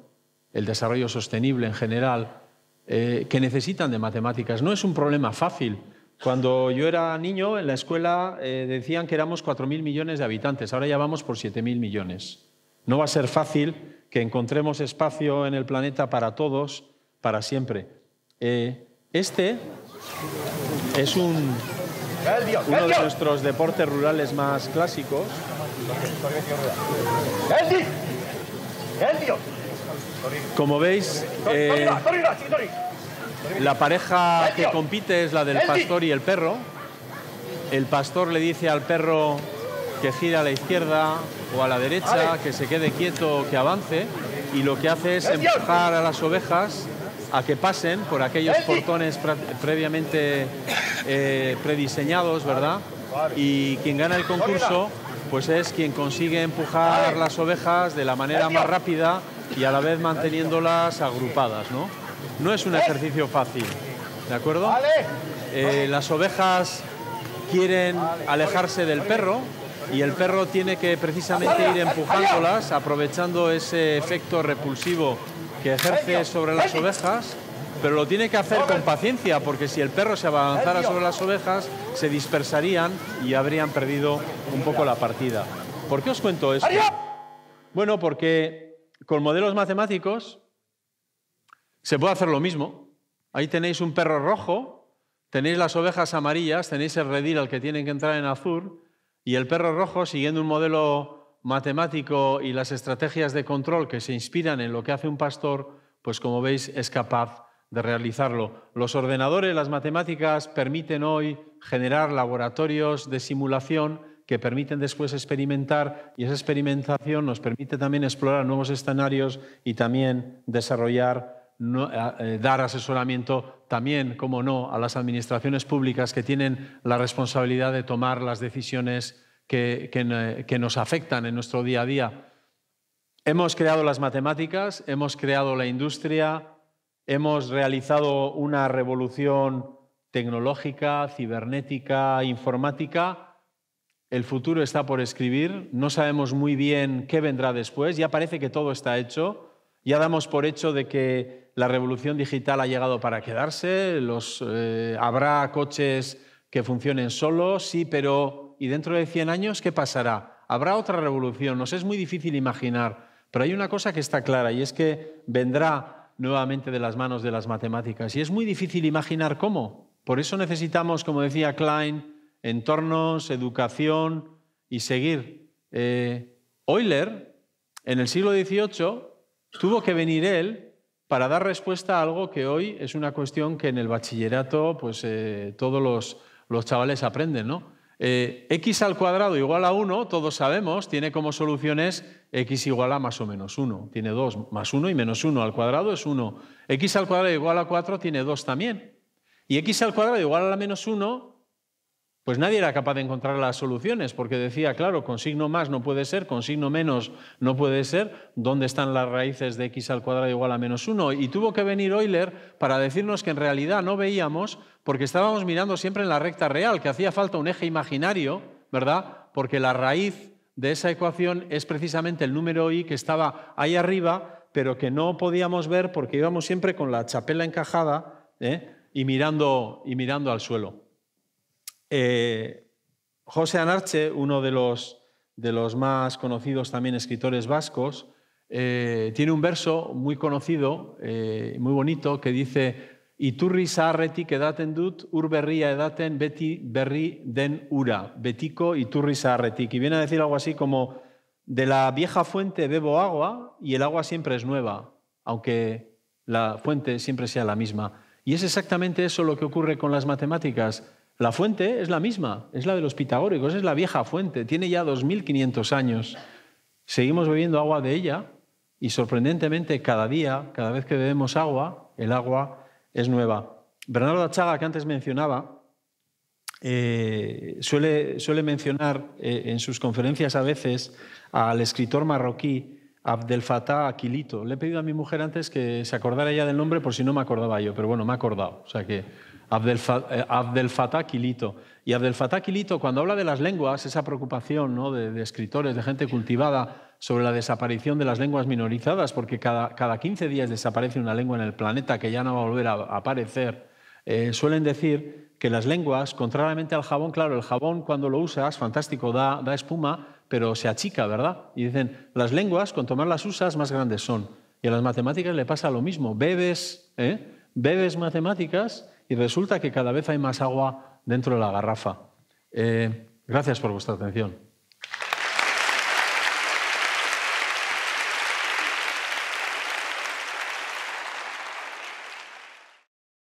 el desarrollo sostenible en general, eh, que necesitan de matemáticas. No es un problema fácil. Cuando yo era niño, en la escuela eh, decían que éramos 4.000 millones de habitantes, ahora ya vamos por 7.000 millones. No va a ser fácil que encontremos espacio en el planeta para todos, para siempre. Eh, este es uno de nuestros deportes rurales más clásicos. Como veis, eh, la pareja que compite es la del pastor y el perro. El pastor le dice al perro que gira a la izquierda, o a la derecha, que se quede quieto, que avance, y lo que hace es empujar a las ovejas a que pasen por aquellos portones previamente eh, prediseñados, ¿verdad? Y quien gana el concurso, pues es quien consigue empujar las ovejas de la manera más rápida y a la vez manteniéndolas agrupadas, ¿no? No es un eh. ejercicio fácil, ¿de acuerdo? Eh, las ovejas quieren alejarse del perro, y el perro tiene que precisamente ir empujándolas, aprovechando ese efecto repulsivo que ejerce sobre las ovejas, pero lo tiene que hacer con paciencia, porque si el perro se avanzara sobre las ovejas, se dispersarían y habrían perdido un poco la partida. ¿Por qué os cuento esto? Bueno, porque con modelos matemáticos se puede hacer lo mismo. Ahí tenéis un perro rojo, tenéis las ovejas amarillas, tenéis el redil al que tienen que entrar en azul, y el perro rojo, siguiendo un modelo matemático y las estrategias de control que se inspiran en lo que hace un pastor, pues como veis es capaz de realizarlo. Los ordenadores, las matemáticas permiten hoy generar laboratorios de simulación que permiten después experimentar y esa experimentación nos permite también explorar nuevos escenarios y también desarrollar eh, dar asesoramiento también, como no, a las administraciones públicas que tienen la responsabilidad de tomar las decisiones eh, que nos afectan en nuestro día a día. Hemos creado las matemáticas, hemos creado la industria, hemos realizado una revolución tecnológica, cibernética, informática. El futuro está por escribir, no sabemos muy bien qué vendrá después, ya parece que todo está hecho, ya damos por hecho de que la revolución digital ha llegado para quedarse, eh, habrá coches que funcionen solos, sí, pero ¿y dentro de 100 años qué pasará? Habrá otra revolución, nos es muy difícil imaginar, pero hay una cosa que está clara y es que vendrá nuevamente de las manos de las matemáticas y es muy difícil imaginar cómo. Por eso necesitamos, como decía Klein, entornos, educación y seguir. Eh, Euler, en el siglo XVIII, tuvo que venir él para dar respuesta a algo que hoy es una cuestión que en el bachillerato pues, eh, todos los, chavales aprenden. ¿no? Eh, x al cuadrado igual a 1, todos sabemos, tiene como soluciones x igual a más o menos 1. Tiene 2 más 1 y menos 1 al cuadrado es 1. x al cuadrado igual a 4 tiene 2 también. Y x al cuadrado igual a la menos 1 pues nadie era capaz de encontrar las soluciones, porque decía, claro, con signo más no puede ser, con signo menos no puede ser, ¿dónde están las raíces de x al cuadrado igual a menos 1? Y tuvo que venir Euler para decirnos que en realidad no veíamos, porque estábamos mirando siempre en la recta real, que hacía falta un eje imaginario, ¿verdad? Porque la raíz de esa ecuación es precisamente el número i que estaba ahí arriba, pero que no podíamos ver porque íbamos siempre con la chapela encajada ¿eh? y, mirando, y mirando al suelo. Eh, José Anarche, uno de los, de los más conocidos también escritores vascos, eh, tiene un verso muy conocido, eh, muy bonito, que dice Iturri zaharretik edaten dut, ur beti berri den ura, betico iturri Y viene a decir algo así como, de la vieja fuente bebo agua y el agua siempre es nueva, aunque la fuente siempre sea la misma. Y es exactamente eso lo que ocurre con las matemáticas. La fuente es la misma, es la de los pitagóricos, es la vieja fuente, tiene ya 2.500 años. Seguimos bebiendo agua de ella y sorprendentemente cada día, cada vez que bebemos agua, el agua es nueva. Bernardo Achaga, que antes mencionaba, eh, suele, mencionar eh, en sus conferencias a veces al escritor marroquí Abdel Fattah Aquilito. Le he pedido a mi mujer antes que se acordara ya del nombre por si no me acordaba yo, pero bueno, me ha acordado. O sea que Abdel, Fattah eh, Kilito. Y Abdel Fattah Kilito, cuando habla de las lenguas, esa preocupación de, escritores, de gente cultivada sobre la desaparición de las lenguas minorizadas, porque cada, cada 15 días desaparece una lengua en el planeta que ya no va a volver a, aparecer, eh, suelen decir que las lenguas, contrariamente al jabón, claro, el jabón cuando lo usas, fantástico, da, espuma, pero se achica, ¿verdad? Y dicen, las lenguas, cuanto más las usas, más grandes son. Y a las matemáticas le pasa lo mismo. Bebes, ¿eh? Bebes matemáticas y resulta que cada vez hay más agua dentro de la garrafa. Eh, gracias por vuestra atención.